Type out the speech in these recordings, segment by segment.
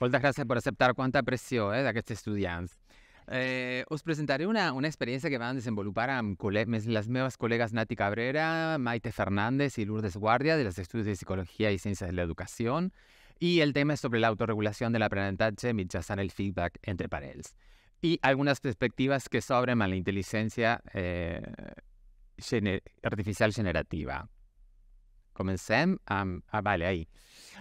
Muchas gracias por aceptar cuánta presión eh, estos estudiantes. Eh, presentaré una, una que van desenvolupar desenvolver las nuevas colegas Nati Cabrera, Maite Fernández y Lourdes Guardia de los Estudios de Psicología y Ciencias de la Educación y el tema es sobre la autorregulación del ya mitjançant el feedback entre pares y algunas perspectivas que sobren a la inteligencia eh, artificial generativa. Comencemos. Ah, vale, ahí.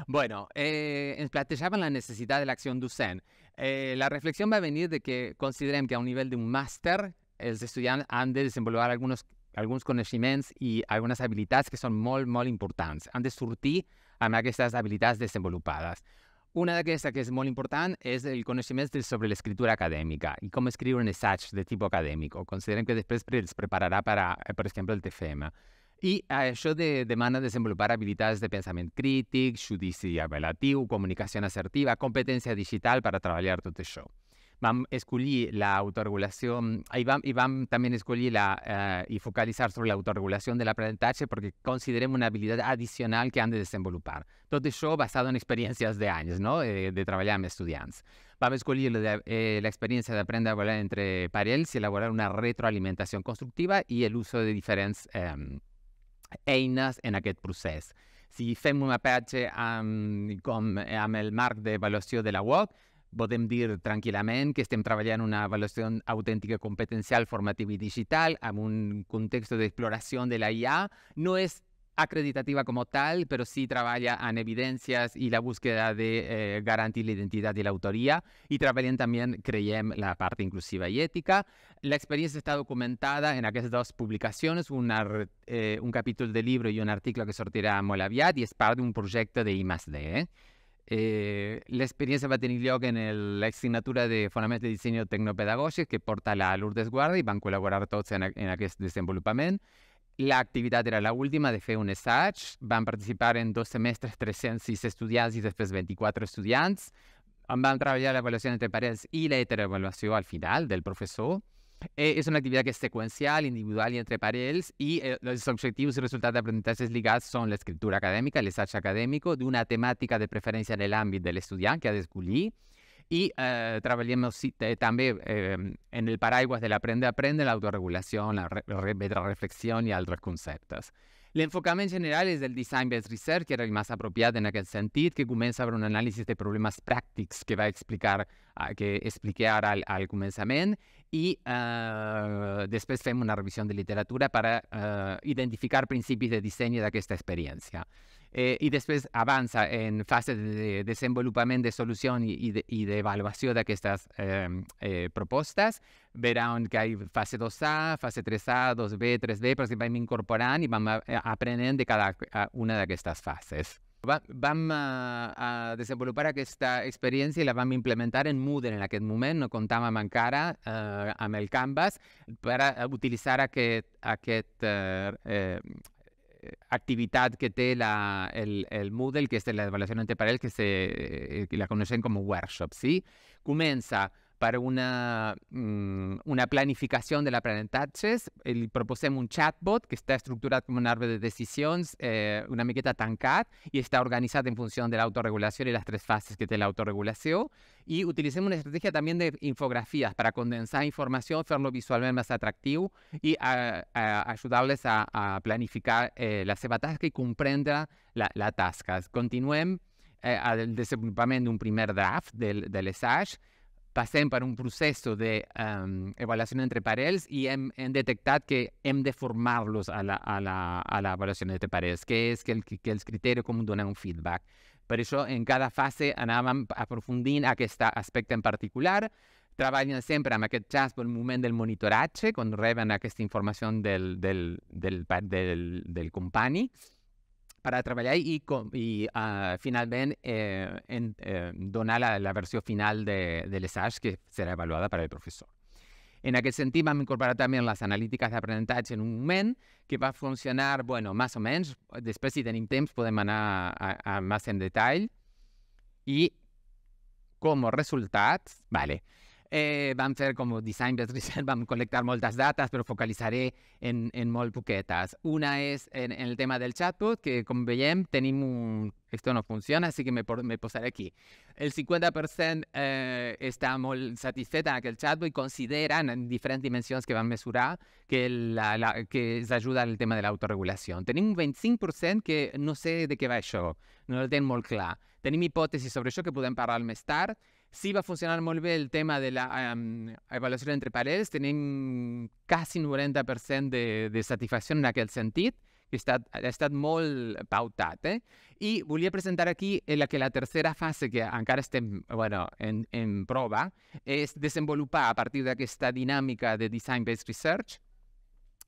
Bueno, eh, plantejaven la necessitat de l'acció docent. Eh, la reflexió va venir de que considerem que a un nivell d'un màster els estudiants han de desenvolupar alguns, alguns coneixements i algunes habilitats que són molt, molt importants. Han de sortir amb aquestes habilitats desenvolupades. Una d'aquestes que és molt important és el coneixement sobre l'escriptura acadèmica i com escriure un assaig de tipus acadèmic. O Considerem que després els prepararà per, a, per exemple, el TFM. I això de, demana desenvolupar habilitats de pensament crític, judici apel·latiu, comunicació assertiva, competència digital per a treballar tot això. Vam escollir l'autoregulació, i vam, i vam també escollir la, eh, i focalitzar sobre l'autoregulació de l'aprenentatge perquè considerem una habilitat addicional que han de desenvolupar. Tot això basat en experiències d'anys, no? eh, de treballar amb estudiants. Vam escollir l'experiència eh, d'aprendre a volar entre parells i elaborar una retroalimentació constructiva i l'ús de diferents eh, eines en aquest procés. Si fem un mapatge amb, com, amb el marc d'avaluació de la UOC, podem dir tranquil·lament que estem treballant una avaluació autèntica competencial, formativa i digital amb un context d'exploració de la IA. No és acreditativa como tal, pero sí trabaja en evidencias y la búsqueda de eh, garantizar la identidad y la autoría. Y trabajan también, creiem, la parte inclusiva y ética. La experiencia está documentada en aquellas dos publicaciones, una, eh, un capítulo de libro y un artículo que sortirá Molaviat y es parte de un proyecto de I eh. la experiencia va a tener lugar en la asignatura de Fundamentos de Diseño Tecnopedagógico que porta la Lourdes Guarda y van a colaborar todos en, aquel aquest La activitat era la última de fer un assaig. Van participar en dos semestres 306 estudiants i després 24 Van a van treballar evaluación entre paredes i la heteroevaluación al final del professor. Eh, és una activitat que és secuencial, individual i entre paredes. i eh, els objectius i resultats d'aprenentatges ligados són l'escriptura acadèmica, académica, acadèmic d'una temàtica de preferència en el ámbito de l'estudiant que ha d'escollir, Y eh, trabajamos eh, también eh, en el paraguas del aprende-aprende, la autorregulación, la, re la reflexión y altres conceptes. L'enfocament general es el design-based research, que era el més apropiat en aquest sentit, que comença per un anàlisi de problemes prácticos que va explicar que expliqué ahora al, al començament i eh, després fem una revisió de literatura para uh, identificar principis de disseny d'aquesta experiència eh, i després avança en fase de desenvolupament de solucions i, i d'avaluació d'aquestes eh, eh, propostes. Veran que hi ha fase 2A, fase 3A, 2B, 3B, però si vam incorporant i vam aprenent de cada una d'aquestes fases. Va, vam a, a desenvolupar aquesta experiència i la vam implementar en Moodle en aquest moment, no comptàvem encara eh, amb el Canvas per a utilitzar aquest, aquest eh, eh, activitat que té la, el, el Moodle, que és l'avaluació en temporal, que se, eh, la coneixem com a workshop, sí? Comença per una, mm, una planificació de l'aprenentatges. Li proposem un chatbot que està estructurat com un arbre de decisions, eh, una miqueta tancat, i està organitzat en funció de l'autoregulació i les tres fases que té l'autoregulació. I utilitzem una estratègia també d'infografies per a condensar informació, fer-lo visualment més atractiu i ajudar-les a, a planificar eh, la seva tasca i comprendre la, la tasca. Continuem eh, al desenvolupament d'un primer draft de, de l'ESAGE, passem per un procés d'avaluació um, entre parells i hem, hem detectat que hem de formar-los a l'avaluació la, a la, a entre parells, que és que, el, que els criteris com donar un feedback. Per això, en cada fase anàvem aprofundint aquest aspecte en particular, treballen sempre amb aquest xas pel moment del monitoratge, quan reben aquesta informació del, del, del, del, del, del company, para trabalhar y, y uh, ah, finalment eh, en, eh, donar la, la versió final de, de l'assaig que serà avaluada per al professor. En aquest sentit vam incorporar també les analítiques d'aprenentatge en un moment que va funcionar, bueno, més o menys, després si tenim temps podem anar a, a, a més en detall, i com a resultat, vale, Eh, vam fer com design de research, vam col·lectar moltes dates, però focalitzaré en, en molt poquetes. Una és en, en el tema del chatbot, que com veiem tenim un... Esto no funciona, així que me, me posaré aquí. El 50% eh, està molt satisfet en aquest chatbot i consideren en diferents dimensions que van mesurar que, la, la, que s'ajuda al tema de l'autoregulació. Tenim un 25% que no sé de què va això, no el tenen molt clar. Tenim hipòtesis sobre això que podem parlar més tard, Si va a funcionar muy bien el tema de la evaluación entre paredes casi un 90% de, satisfacción en aquel sentido. que está muy ha y molt pautat. Eh. presentar aquí la que la tercera fase, que encara está bueno, en, en es és desenvolupar a partir de esta dinámica de design-based research,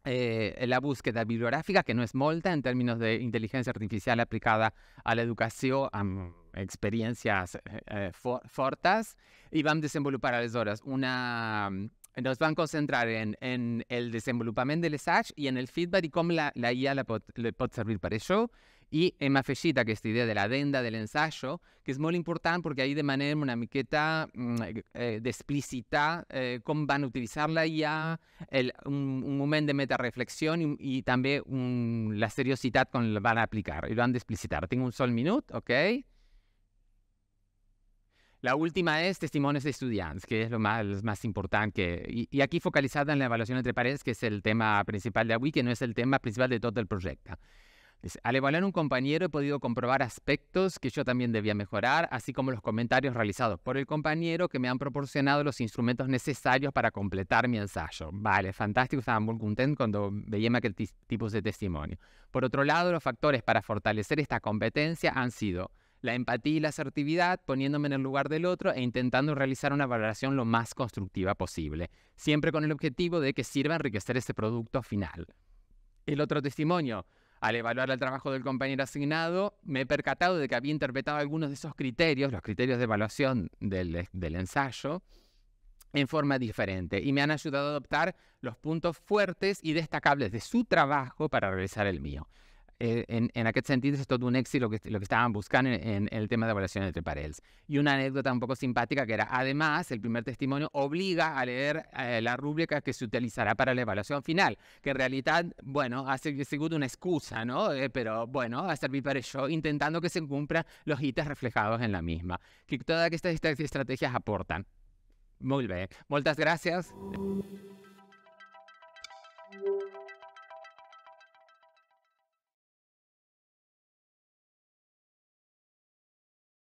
eh, la búsqueda bibliográfica, que no es molta en términos de inteligencia artificial aplicada a la educación. experiències eh, eh fortes i vam desenvolupar aleshores una... Ens mm, vam concentrar en, en el desenvolupament de l'assaig i en el feedback i com la, la IA la pot, la pot servir per això i hem afegit aquesta idea de la denda de l'ensaio, que és molt important perquè ahir demanem una miqueta mm, eh, d'explicitar eh, com van utilitzar la IA, el, un, un moment de metareflexió i, i també un, mm, la seriositat com la van aplicar. I ho han d'explicitar. Tinc un sol minut, ok? La última es testimonios de estudiantes, que es lo más, importante. Y, aquí focalizada en la evaluación entre paredes, que es el tema principal de AWI, que no es el tema principal de todo el proyecto. Al evaluar un compañero he podido comprobar aspectos que yo también debía mejorar, así como los comentarios realizados por el compañero que me han proporcionado los instrumentos necesarios para completar mi ensayo. Vale, fantástico, estaba muy contento cuando veía aquel tipos de testimonio. Por otro lado, los factores para fortalecer esta competencia han sido la empatía y la asertividad, poniéndome en el lugar del otro e intentando realizar una valoración lo más constructiva posible, siempre con el objetivo de que sirva a enriquecer ese producto final. El otro testimonio, al evaluar el trabajo del compañero asignado, me he percatado de que había interpretado algunos de esos criterios, los criterios de evaluación del, del ensayo, en forma diferente y me han ayudado a adoptar los puntos fuertes y destacables de su trabajo para realizar el mío. Eh, en, aquel sentido, es todo un éxito que, lo que estaban buscando en, el tema de evaluación entre parels. Y una anécdota un poco simpática que era, además, el primer testimonio obliga a leer eh, la rúbrica que se utilizará para la evaluación final, que en realidad, bueno, hace que una excusa, ¿no? Eh, pero bueno, a servir para ello, intentando que se cumplan los hitos reflejados en la misma. Que todas estas, estas estrategias aportan. Muy bien. Muchas gracias.